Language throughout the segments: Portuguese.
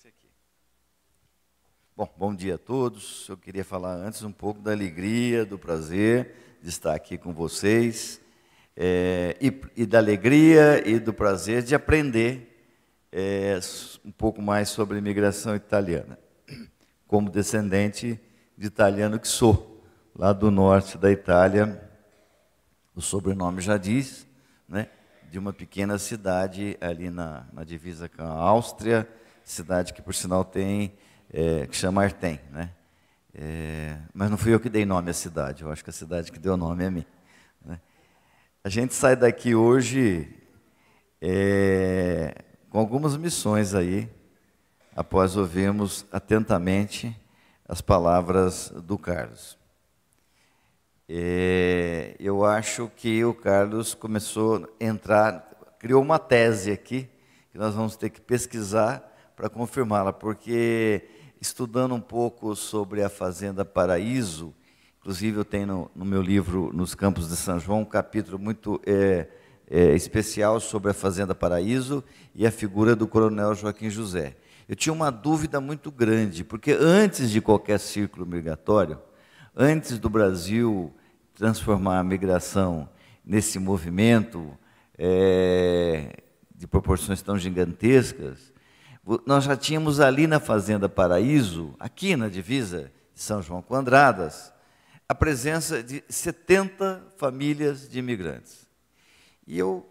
você aqui. Bom, bom dia a todos. Eu queria falar antes um pouco da alegria, do prazer de estar aqui com vocês, é, e, e, da alegria e do prazer de aprender é, um pouco mais sobre a imigração italiana, como descendente de italiano que sou, lá do norte da Itália. O sobrenome já diz, né? de uma pequena cidade ali na, na divisa com a Áustria, cidade que por sinal tem, é, que chama Artem, né? É, mas não fui eu que dei nome à cidade, eu acho que a cidade que deu nome é mim. Né? A gente sai daqui hoje é, com algumas missões aí, após ouvirmos atentamente as palavras do Carlos. É, eu acho que o Carlos começou a entrar, criou uma tese aqui, que nós vamos ter que pesquisar para confirmá-la, porque estudando um pouco sobre a Fazenda Paraíso, inclusive eu tenho no, no meu livro Nos Campos de São João um capítulo muito é, é, especial sobre a Fazenda Paraíso e a figura do Coronel Joaquim José. Eu tinha uma dúvida muito grande, porque antes de qualquer círculo migratório, antes do Brasil transformar a migração nesse movimento é, de proporções tão gigantescas, nós já tínhamos ali na Fazenda Paraíso, aqui na divisa de São João Quadradas, a presença de 70 famílias de imigrantes. E eu,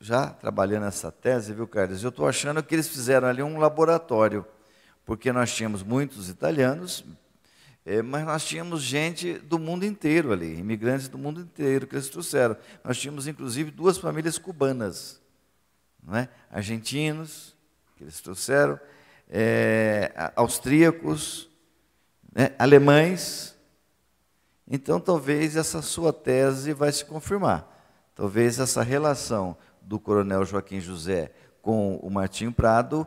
já trabalhando essa tese, viu, Carlos, eu estou achando que eles fizeram ali um laboratório, porque nós tínhamos muitos italianos, é, mas nós tínhamos gente do mundo inteiro ali, imigrantes do mundo inteiro que eles trouxeram. Nós tínhamos, inclusive, duas famílias cubanas, não é? argentinos, que eles trouxeram, é, austríacos, né, alemães. Então, talvez essa sua tese vai se confirmar. Talvez essa relação do coronel Joaquim José com o Martim Prado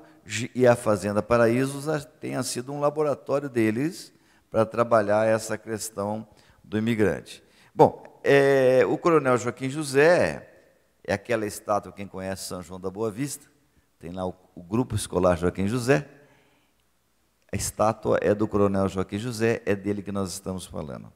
e a Fazenda Paraíso tenha sido um laboratório deles para trabalhar essa questão do imigrante. Bom, é, o coronel Joaquim José é aquela estátua, quem conhece São João da Boa Vista, tem lá o, o grupo escolar Joaquim José. A estátua é do coronel Joaquim José, é dele que nós estamos falando.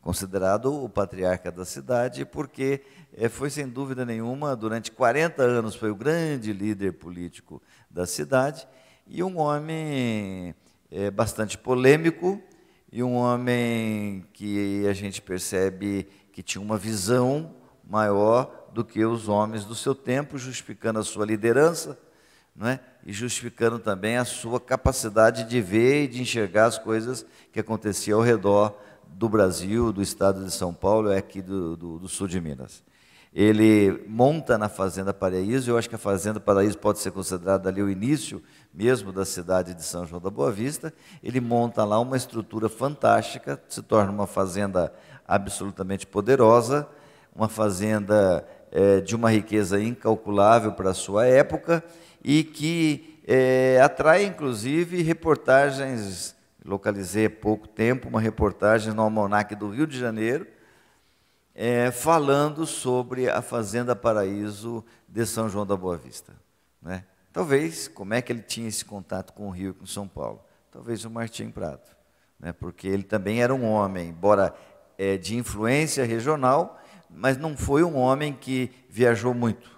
Considerado o patriarca da cidade, porque é, foi sem dúvida nenhuma, durante 40 anos, foi o grande líder político da cidade e um homem é, bastante polêmico e um homem que a gente percebe que tinha uma visão maior do que os homens do seu tempo, justificando a sua liderança, não é? e justificando também a sua capacidade de ver e de enxergar as coisas que aconteciam ao redor do Brasil, do estado de São Paulo, é aqui do, do, do sul de Minas. Ele monta na Fazenda Paraíso, eu acho que a Fazenda Paraíso pode ser considerada ali o início mesmo da cidade de São João da Boa Vista. Ele monta lá uma estrutura fantástica, se torna uma fazenda absolutamente poderosa, uma fazenda é, de uma riqueza incalculável para a sua época e que é, atrai, inclusive, reportagens. Localizei há pouco tempo uma reportagem no Almanac do Rio de Janeiro, é, falando sobre a Fazenda Paraíso de São João da Boa Vista. Né? Talvez, como é que ele tinha esse contato com o Rio e com São Paulo? Talvez o Martim Prado, né? porque ele também era um homem, embora é, de influência regional, mas não foi um homem que viajou muito.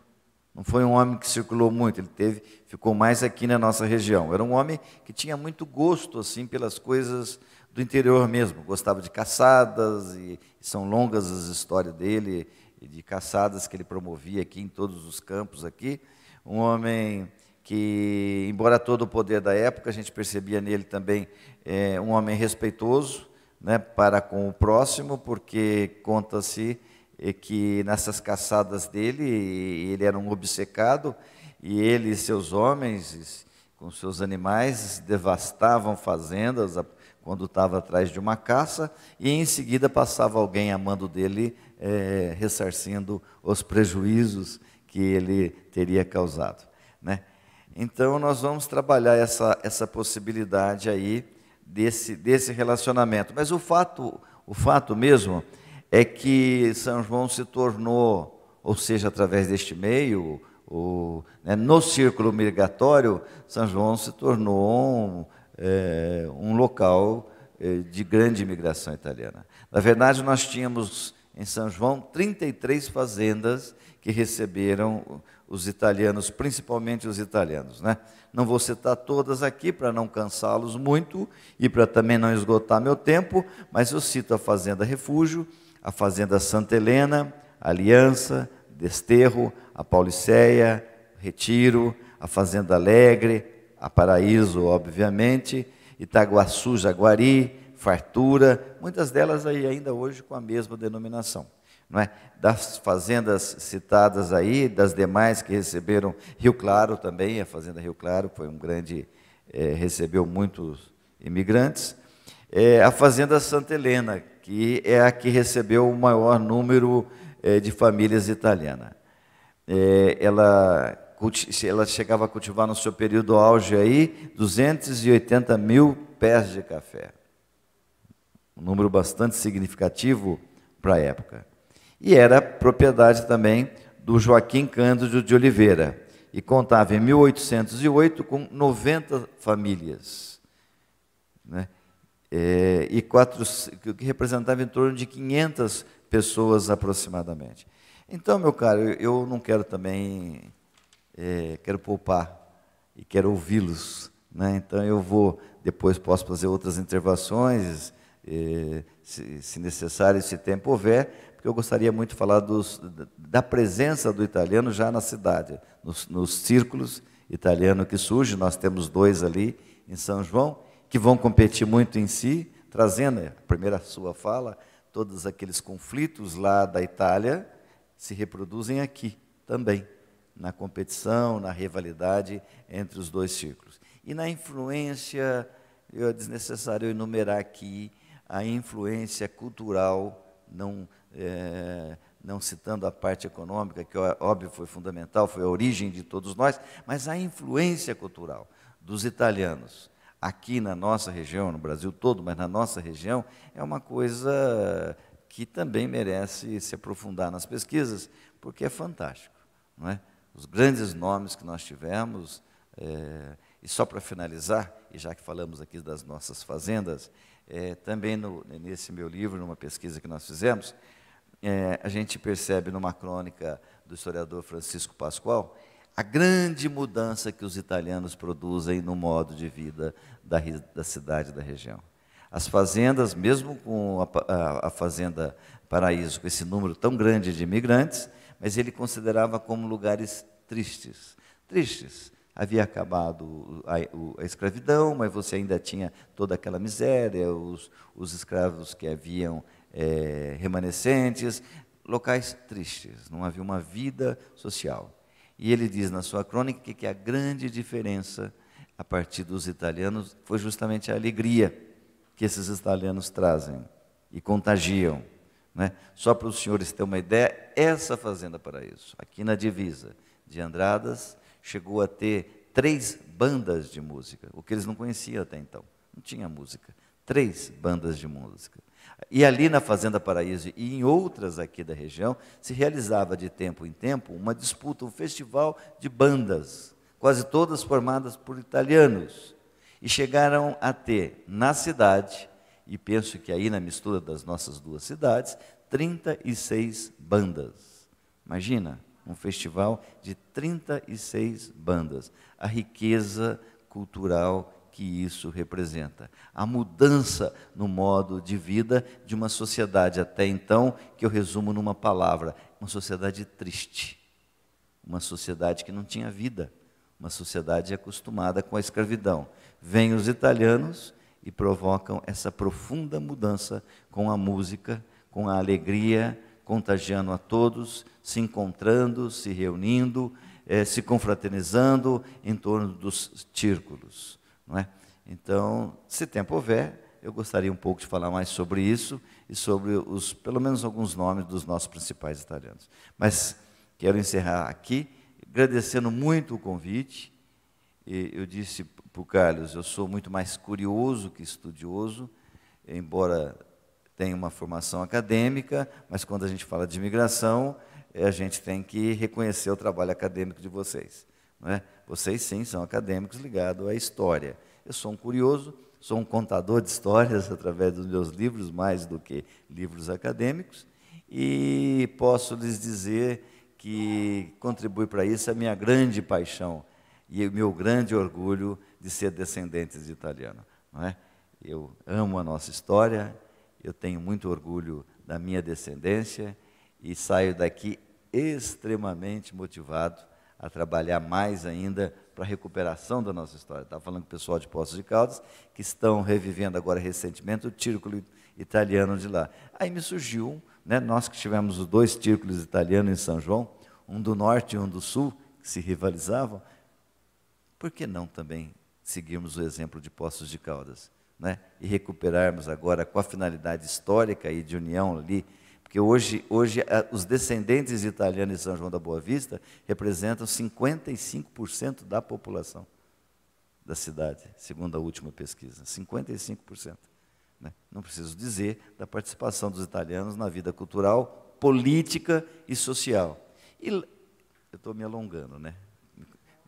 Não foi um homem que circulou muito, ele teve, ficou mais aqui na nossa região. Era um homem que tinha muito gosto assim pelas coisas do interior mesmo. Gostava de caçadas e, são longas as histórias dele de caçadas que ele promovia aqui em todos os campos aqui. Um homem que, embora todo o poder da época, a gente percebia nele também é, um homem respeitoso né, para com o próximo, porque conta-se e que nessas caçadas dele, ele era um obcecado, e ele e seus homens, com seus animais, devastavam fazendas quando estava atrás de uma caça, e em seguida passava alguém amando dele, é, ressarcindo os prejuízos que ele teria causado. Né? Então, nós vamos trabalhar essa, essa possibilidade aí desse, desse relacionamento. Mas o fato, o fato mesmo é que São João se tornou, ou seja, através deste meio, o, né, no círculo migratório, São João se tornou um, é, um local é, de grande imigração italiana. Na verdade, nós tínhamos em São João 33 fazendas que receberam os italianos, principalmente os italianos. Né? Não vou citar todas aqui para não cansá-los muito e para também não esgotar meu tempo, mas eu cito a Fazenda Refúgio, a Fazenda Santa Helena, a Aliança, Desterro, a Pauliceia, Retiro, a Fazenda Alegre, a Paraíso, obviamente, Itaguaçu, Jaguari, Fartura, muitas delas aí ainda hoje com a mesma denominação. Não é? Das fazendas citadas aí, das demais que receberam, Rio Claro também, a Fazenda Rio Claro foi um grande, é, recebeu muitos imigrantes. É, a Fazenda Santa Helena, que é a que recebeu o maior número é, de famílias italianas. É, eh, ela, ela chegava a cultivar no seu período auge aí 280 mil pés de café. Um número bastante significativo para a época. E era propriedade também do Joaquim Cândido de Oliveira. E contava em 1808 com 90 famílias. Né? é, e quatro, que representava em torno de 500 pessoas aproximadamente. Então, meu caro, eu não quero também, é, quero poupar e quero ouvi-los. Né? Então, eu vou, depois posso fazer outras intervenções, é, se, se, necessário, se tempo houver, porque eu gostaria muito de falar dos, da presença do italiano já na cidade, nos, nos círculos italiano que surge, nós temos dois ali em São João, que vão competir muito em si, trazendo, a é, primeira sua fala, todos aqueles conflitos lá da Itália se reproduzem aqui também, na competição, na rivalidade entre os dois círculos E na influência, é desnecessário enumerar aqui a influência cultural, não, é, não citando a parte econômica, que óbvio foi fundamental, foi a origem de todos nós, mas a influência cultural dos italianos aqui na nossa região, no Brasil todo, mas na nossa região, é uma coisa que também merece se aprofundar nas pesquisas, porque é fantástico. Não é? Os grandes nomes que nós tivemos, é, e só para finalizar, e já que falamos aqui das nossas fazendas, é, também no, nesse meu livro, numa pesquisa que nós fizemos, é, a gente percebe numa crônica do historiador Francisco Pascoal a grande mudança que os italianos produzem no modo de vida da, da cidade, da região. As fazendas, mesmo com a, a, a, Fazenda Paraíso, com esse número tão grande de imigrantes, mas ele considerava como lugares tristes. Tristes. Havia acabado a, a escravidão, mas você ainda tinha toda aquela miséria, os, os escravos que haviam é, remanescentes, locais tristes, não havia uma vida social. E ele diz na sua crônica que a grande diferença a partir dos italianos foi justamente a alegria que esses italianos trazem e contagiam. Né? Só para os senhores terem uma ideia, essa Fazenda Paraíso, aqui na divisa de Andradas, chegou a ter três bandas de música, o que eles não conheciam até então. Não tinha música três bandas de música. E ali na Fazenda Paraíso e em outras aqui da região, se realizava de tempo em tempo uma disputa, um festival de bandas, quase todas formadas por italianos. E chegaram a ter na cidade, e penso que aí na mistura das nossas duas cidades, 36 bandas. Imagina, um festival de 36 bandas. A riqueza cultural que isso representa. A mudança no modo de vida de uma sociedade até então, que eu resumo numa palavra: uma sociedade triste, uma sociedade que não tinha vida, uma sociedade acostumada com a escravidão. Vêm os italianos e provocam essa profunda mudança com a música, com a alegria, contagiando a todos, se encontrando, se reunindo, eh, se confraternizando em torno dos círculos não é? Então, se tempo houver, eu gostaria um pouco de falar mais sobre isso e sobre os, pelo menos alguns nomes dos nossos principais italianos. Mas quero encerrar aqui, agradecendo muito o convite. E eu disse para o Carlos, eu sou muito mais curioso que estudioso, embora tenha uma formação acadêmica, mas quando a gente fala de imigração, eh, a gente tem que reconhecer o trabalho acadêmico de vocês. É? Vocês sim são acadêmicos ligados à história. Eu sou um curioso, sou um contador de histórias através dos meus livros, mais do que livros acadêmicos, e posso lhes dizer que contribui para isso a minha grande paixão e o meu grande orgulho de ser descendente de italiano. É? Eu amo a nossa história, eu tenho muito orgulho da minha descendência e saio daqui extremamente motivado a trabalhar mais ainda para a recuperação da nossa história. Estava tá falando com o pessoal de Poços de Caldas, que estão revivendo agora recentemente o círculo italiano de lá. Aí me surgiu, né, nós que tivemos os dois círculos italianos em São João, um do norte e um do sul, que se rivalizavam, por que não também seguirmos o exemplo de Poços de Caldas? Né? E recuperarmos agora, com a finalidade histórica e de união ali hoje, hoje eh, os descendentes italianos de São João da Boa Vista representam 55% da população da cidade, segundo a última pesquisa. 55%. Né? Não preciso dizer da participação dos italianos na vida cultural, política e social. E, eu estou me alongando, né?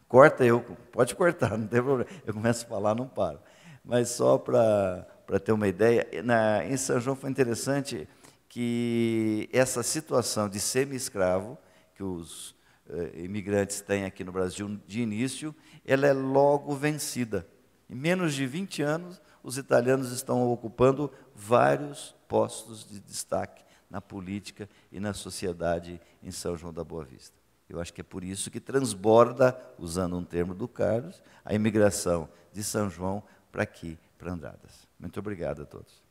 Corta eu, pode cortar, não tem problema. Eu começo a falar, não paro. Mas só para ter uma ideia, na, em São João foi interessante que essa situação de semi-escravo, que os eh, imigrantes têm aqui no Brasil de início, ela é logo vencida. Em menos de 20 anos, os italianos estão ocupando vários postos de destaque na política e na sociedade em São João da Boa Vista. Eu acho que é por isso que transborda, usando um termo do Carlos, a imigração de São João para aqui, para Andradas. Muito obrigado a todos.